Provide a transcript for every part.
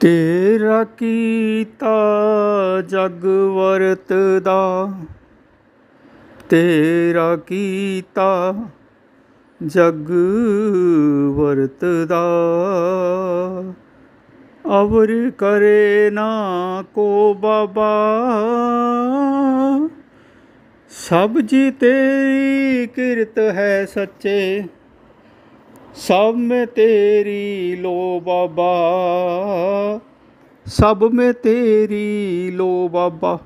ਤੇਰਾ ਕੀਤਾ ਜਗ ਵਰਤਦਾ ਤੇਰਾ ਕੀਤਾ ਜਗ ਵਰਤਦਾ ਅਵਰ ਕਰੇ ਨਾ ਕੋ ਬਾਬਾ ਸਭ ਜੀ ਤੇਰੀ ਕਿਰਤ ਹੈ ਸੱਚੇ ਸਭ ਮੈਂ ਤੇਰੀ ਲੋ ਬਾਬਾ ਸਭ ਮੈਂ ਤੇਰੀ ਲੋ ਬਾਬਾ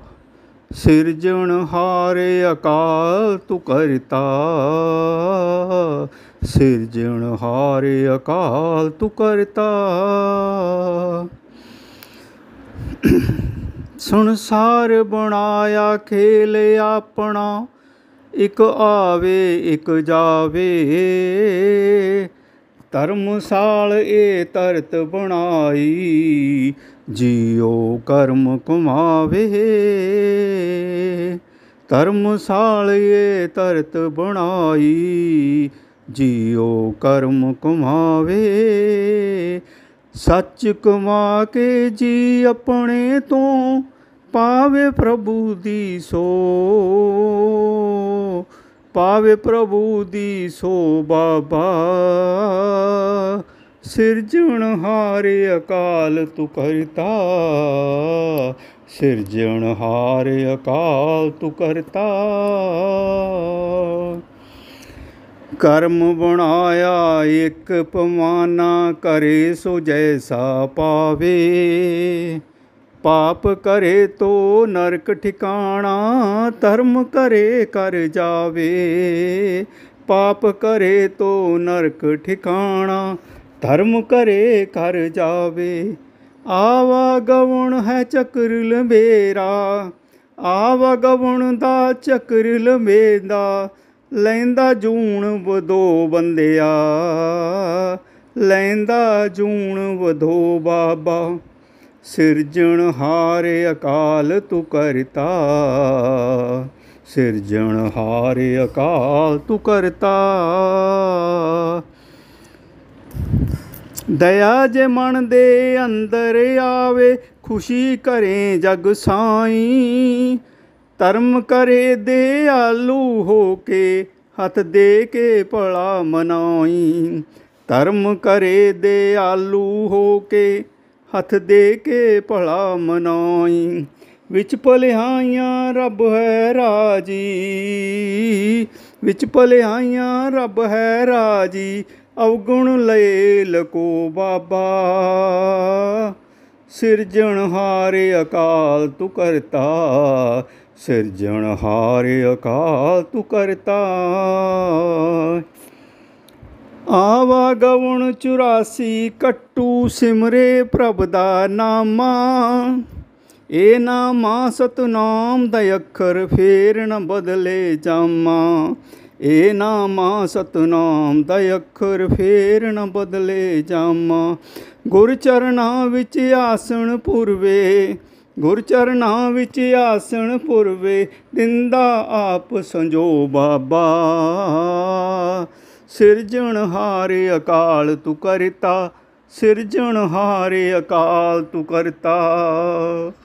ਸਿਰਜਣ ਹਾਰੇ ਅਕਾਲ ਤੂੰ ਕਰਤਾ ਸਿਰਜਣ ਹਾਰੇ ਅਕਾਲ ਤੂੰ ਕਰਤਾ ਸੰਸਾਰ ਬਣਾਇਆ ਖੇਲ ਆਪਣਾ ਇਕ ਆਵੇ ਇਕ ਜਾਵੇ ਧਰਮਸਾਲ ਏ ਤਰਤ ਬਣਾਈ ਜੀਉ ਕਰਮ ਕੁਮਾਵੇ ਧਰਮਸਾਲ ਏ ਤਰਤ ਬਣਾਈ ਜੀਉ ਕਰਮ ਕੁਮਾਵੇ ਸੱਚ ਕਮਾ ਕੇ ਜੀ ਆਪਣੇ ਤੋਂ ਪਾਵੇ ਪ੍ਰਭੂ ਦੀ ਸੋ ਪਾਵੇ ਪ੍ਰਭੂ ਦੀ ਸੋਭਾ ਬਾ ਸਿਰਜਣ ਹਾਰ ਅਕਾਲ ਤੂ ਕਰਤਾ ਸਿਰਜਣ ਹਾਰ ਅਕਾਲ ਤੂ ਕਰਤਾ ਕਰਮ ਬਣਾਇਆ ਇੱਕ ਪਮਾਨਾ ਕਰੇ ਸੋ ਜੈਸਾ ਪਾਵੇ ਪਾਪ ਕਰੇ ਤੋ ਨਰਕ ਠਿਕਾਣਾ ਧਰਮ ਕਰੇ ਕਰ ਜਾਵੇ ਪਾਪ ਕਰੇ ਤੋ ਨਰਕ ਠਿਕਾਣਾ ਧਰਮ ਕਰੇ ਕਰ ਜਾਵੇ ਆਵਾ ਗਵਣ ਹੈ ਚੱਕਰ ਲੰਬੇਰਾ ਆਵਾ ਗਵਣ ਦਾ ਚੱਕਰ ਲੰਬੇਦਾ ਲੈਂਦਾ ਜੂਣ ਵਧੋ ਬੰਦਿਆ ਲੈਂਦਾ ਜੂਣ ਵਧੋ ਬਾਬਾ ਸਿਰਜਣ ਹਾਰੇ ਅਕਾਲ ਤੂੰ ਕਰਤਾ ਸਿਰਜਣ ਹਾਰੇ ਅਕਾਲ ਤੂੰ ਕਰਤਾ ਦਇਆ ਜੇ ਮਨ ਦੇ ਅੰਦਰ ਆਵੇ ਖੁਸ਼ੀ ਕਰੇ ਜਗ ਸਾਈ ਧਰਮ ਕਰੇ ਦੇ ਆਲੂ ਹੋ ਕੇ ਹੱਥ ਦੇ ਕੇ ਭਲਾ ਮਨਾਈ ਧਰਮ ਕਰੇ ਦੇ ਆਲੂ ਹੋ ਕੇ ਹੱਥ ਦੇ ਕੇ ਭਲਾ ਮਨਾਈ ਵਿੱਚ ਭਲਿਆਈਆਂ ਰੱਬ ਹੈ ਰਾਜੀ ਵਿੱਚ ਭਲਿਆਈਆਂ ਰੱਬ ਹੈ ਰਾਜੀ ਅਵਗੁਣ ਲਏ ਲਕੋ ਬਾਬਾ ਸਿਰਜਣ ਹਾਰੇ ਅਕਾਲ ਤੂ ਕਰਤਾ ਸਿਰਜਣ ਹਾਰੇ ਅਕਾਲ ਤੂ ਕਰਤਾ ਆਵਾ ਗਵਣ 84 ਕੱਟੂ ਸਿਮਰੇ ਪ੍ਰਭ ਦਾ ਨਾਮਾ ਏ ਨਾਮਾ ਸਤਨਾਮ ਦਾ ਅੱਖਰ ਫੇਰ ਨ ਬਦਲੇ ਜਾਮਾ ਏ ਨਾਮਾ ਸਤਨਾਮ ਦਾ ਅੱਖਰ ਫੇਰ ਨ ਬਦਲੇ ਜਾਮਾ ਗੁਰ ਚਰਨਾ ਵਿੱਚ ਆਸਣ ਪੁਰਵੇ ਗੁਰ ਚਰਨਾ ਵਿੱਚ ਆਸਣ ਪੁਰਵੇ ਦਿੰਦਾ ਆਪ ਸੰਜੋ ਬਾਬਾ ਸਿਰਜਣ ਹਾਰੇ ਅਕਾਲ ਤੂੰ ਕਰਤਾ ਸਿਰਜਣ ਹਾਰੇ ਅਕਾਲ ਤੂੰ ਕਰਤਾ